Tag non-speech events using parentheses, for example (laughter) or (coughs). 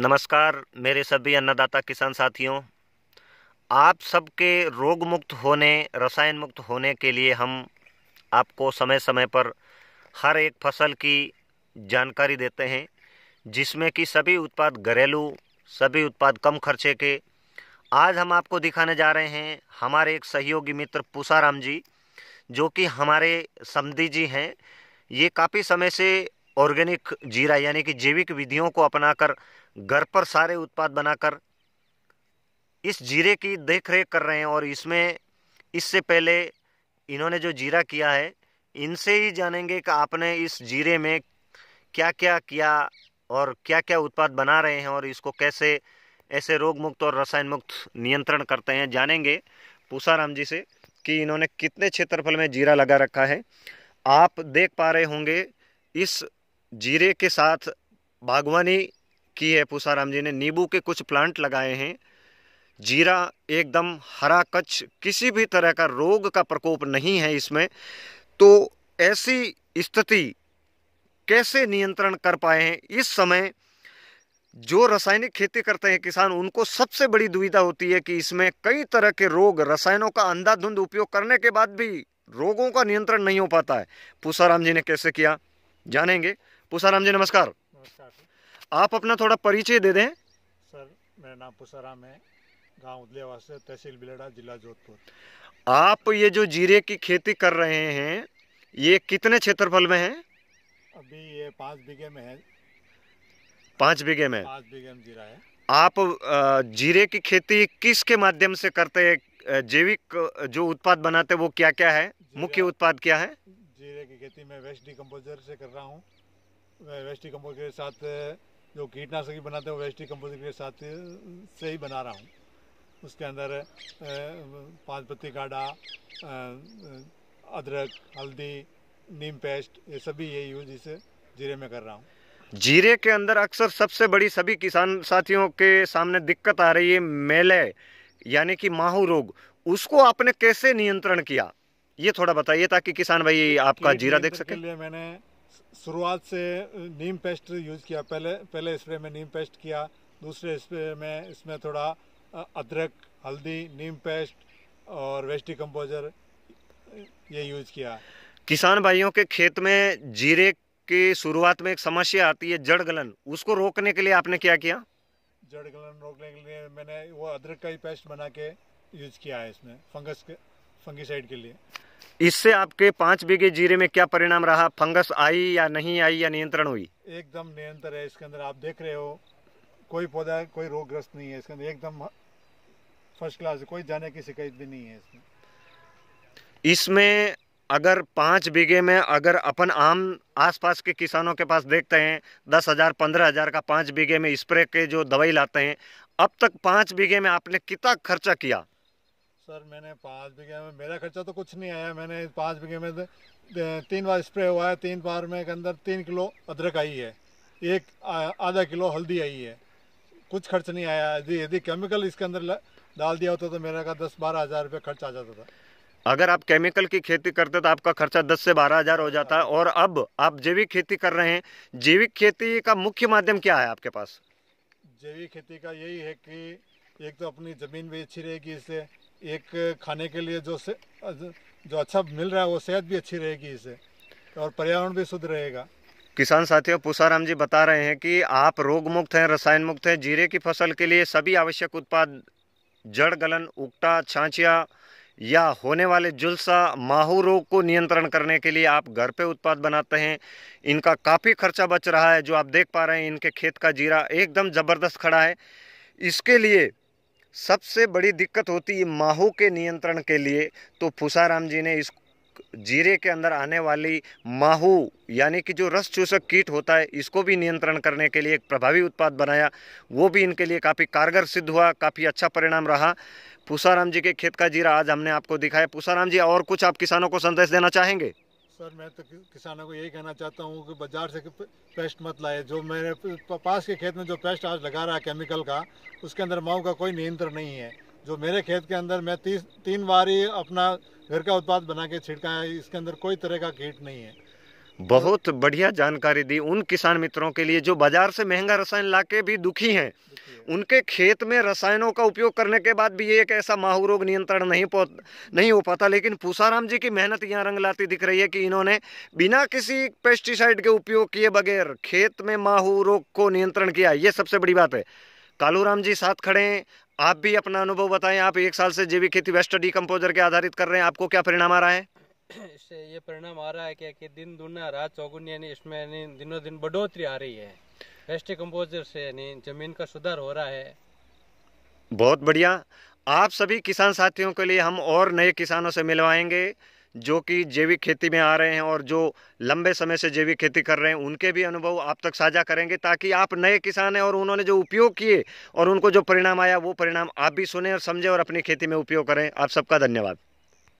नमस्कार मेरे सभी अन्नदाता किसान साथियों आप सबके रोग मुक्त होने रसायन मुक्त होने के लिए हम आपको समय समय पर हर एक फसल की जानकारी देते हैं जिसमें कि सभी उत्पाद घरेलू सभी उत्पाद कम खर्चे के आज हम आपको दिखाने जा रहे हैं हमारे एक सहयोगी मित्र पूषाराम जी जो कि हमारे समधी जी हैं ये काफ़ी समय से ऑर्गेनिक जीरा यानी कि जैविक विधियों को अपनाकर घर पर सारे उत्पाद बनाकर इस जीरे की देख रेख कर रहे हैं और इसमें इससे पहले इन्होंने जो जीरा किया है इनसे ही जानेंगे कि आपने इस जीरे में क्या क्या किया और क्या क्या उत्पाद बना रहे हैं और इसको कैसे ऐसे रोग मुक्त और रसायन मुक्त नियंत्रण करते हैं जानेंगे पूसाराम जी से कि इन्होंने कितने क्षेत्रफल में जीरा लगा रखा है आप देख पा रहे होंगे इस जीरे के साथ बागवानी की है पूसाराम जी ने नींबू के कुछ प्लांट लगाए हैं जीरा एकदम हरा कच्छ किसी भी तरह का रोग का प्रकोप नहीं है इसमें तो ऐसी स्थिति कैसे नियंत्रण कर पाए हैं इस समय जो रासायनिक खेती करते हैं किसान उनको सबसे बड़ी दुविधा होती है कि इसमें कई तरह के रोग रसायनों का अंधाधुंध उपयोग करने के बाद भी रोगों का नियंत्रण नहीं हो पाता है पूसाराम जी ने कैसे किया जानेंगे पुसाराम जी नमस्कार नमस्कार आप अपना थोड़ा परिचय दे दें सर मेरा नाम पुसाराम है गांव उदलेवासा तहसील बिलेड़ा जिला जोधपुर आप ये जो जीरे की खेती कर रहे हैं ये कितने क्षेत्रफल में है अभी ये पाँच बीघे में है पाँच बीघे में पाँच बीघे में जीरा है आप जीरे की खेती किस के माध्यम से करते हैं जैविक जो उत्पाद बनाते हैं वो क्या क्या है मुख्य उत्पाद क्या है जीरे की खेती मैं वेस्ट डिकम्पोजर से कर रहा हूँ वेस्टी कम्पोज के साथ जो कीटनाशक बनाते हैं वेस्टी कम्पोज के साथ से ही बना रहा हूँ उसके अंदर पाँच पत्ती काढ़ा अदरक हल्दी नीम पेस्ट ये सभी ये यूज इसे जीरे में कर रहा हूँ जीरे के अंदर अक्सर सबसे बड़ी सभी किसान साथियों के सामने दिक्कत आ रही है मेले यानी कि माहू रोग उसको आपने कैसे नियंत्रण किया ये थोड़ा बताइए ताकि किसान भाई आपका जीरा देख सके लिए मैंने शुरुआत से नीम पेस्ट यूज़ किया पहले पहले स्प्रे में नीम पेस्ट किया दूसरे स्प्रे में इसमें थोड़ा अदरक हल्दी नीम पेस्ट और वेस्टी कंपोजर ये यूज़ किया किसान भाइयों के खेत में जीरे की शुरुआत में एक समस्या आती है जड़ गलन उसको रोकने के लिए आपने क्या किया जड़ गलन रोकने के लिए मैंने वो अदरक का ही पेस्ट बना के यूज़ किया है इसमें फंगस के फंगीसाइड के लिए इससे आपके पांच बीघे जीरे में क्या परिणाम रहा फंगस आई या नहीं आई या नियंत्रण हुई एकदम नियंत्रण है इसके अंदर आप देख रहे हो कोई पौधा कोई रोगग्रस्त नहीं है इसके अंदर एकदम फर्स्ट क्लास कोई जाने की शिकायत भी नहीं है इसमें इसमें अगर पांच बीघे में अगर अपन आम आसपास के किसानों के पास देखते हैं दस हज़ार पंद्रह हज़ार का पांच बीघे में स्प्रे के जो दवाई लाते हैं अब तक पांच बीघे में आपने कितना खर्चा किया सर मैंने पाँच बीघे में मेरा खर्चा तो कुछ नहीं आया मैंने पाँच बीघे में तीन बार स्प्रे हुआ है तीन बार में के अंदर तीन किलो अदरक आई है एक आधा किलो हल्दी आई है कुछ खर्च नहीं आया यदि यदि केमिकल इसके अंदर डाल दिया होता तो मेरा का दस बारह हज़ार रुपये खर्च आ जाता था अगर आप केमिकल की खेती करते तो आपका खर्चा दस से बारह हजार हो जाता है हाँ। और अब आप जैविक खेती कर रहे हैं जैविक खेती का मुख्य माध्यम क्या है आपके पास जैविक खेती का यही है कि एक तो अपनी ज़मीन भी अच्छी रहेगी इससे एक खाने के लिए जो से, जो अच्छा मिल रहा है वो सेहत भी अच्छी रहेगी इसे और पर्यावरण भी शुद्ध रहेगा किसान साथियों पूसाराम जी बता रहे हैं कि आप रोग मुक्त हैं रसायन मुक्त हैं जीरे की फसल के लिए सभी आवश्यक उत्पाद जड़ गलन उगटा छाछिया या होने वाले जुलसा माहू रोग को नियंत्रण करने के लिए आप घर पे उत्पाद बनाते हैं इनका काफ़ी खर्चा बच रहा है जो आप देख पा रहे हैं इनके खेत का जीरा एकदम ज़बरदस्त खड़ा है इसके लिए सबसे बड़ी दिक्कत होती है माहू के नियंत्रण के लिए तो फुसाराम जी ने इस जीरे के अंदर आने वाली माहू यानी कि जो रस चूसक कीट होता है इसको भी नियंत्रण करने के लिए एक प्रभावी उत्पाद बनाया वो भी इनके लिए काफ़ी कारगर सिद्ध हुआ काफ़ी अच्छा परिणाम रहा पुसाराम जी के खेत का जीरा आज हमने आपको दिखाया पुसाराम जी और कुछ आप किसानों को संदेश देना चाहेंगे सर मैं तो किसानों को यही कहना चाहता हूँ कि बाजार से पेस्ट मत लाए जो मेरे पास के खेत में जो पेस्ट आज लगा रहा है केमिकल का उसके अंदर माऊ का कोई नियंत्रण नहीं है जो मेरे खेत के अंदर मैं तीस तीन बार ही अपना घर का उत्पाद बना के छिड़का है इसके अंदर कोई तरह का कीट नहीं है बहुत बढ़िया जानकारी दी उन किसान मित्रों के लिए जो बाजार से महंगा रसायन लाके भी दुखी हैं उनके खेत में रसायनों का उपयोग करने के बाद भी एक ऐसा माहू रोग नियंत्रण नहीं नहीं हो पाता लेकिन पूसाराम जी की मेहनत यहाँ रंग लाती दिख रही है कि इन्होंने बिना किसी पेस्टिसाइड के उपयोग किए बगैर खेत में माहू रोग को नियंत्रण किया ये सबसे बड़ी बात है कालू राम जी साथ खड़े हैं आप भी अपना अनुभव बताएं आप एक साल से जैविक खेती वेस्ट डिकम्पोजर के आधारित कर रहे हैं आपको क्या परिणाम आ रहा है (coughs) इससे ये परिणाम आ रहा है क्या कि दिन दुना रात चौगुनी यानी इसमें यानी दिनों दिन बढ़ोतरी आ रही है वेस्टिक कम्पोजर से यानी जमीन का सुधार हो रहा है बहुत बढ़िया आप सभी किसान साथियों के लिए हम और नए किसानों से मिलवाएंगे जो कि जैविक खेती में आ रहे हैं और जो लंबे समय से जैविक खेती कर रहे हैं उनके भी अनुभव आप तक साझा करेंगे ताकि आप नए किसान हैं और उन्होंने जो उपयोग किए और उनको जो परिणाम आया वो परिणाम आप भी सुने और समझें और अपनी खेती में उपयोग करें आप सबका धन्यवाद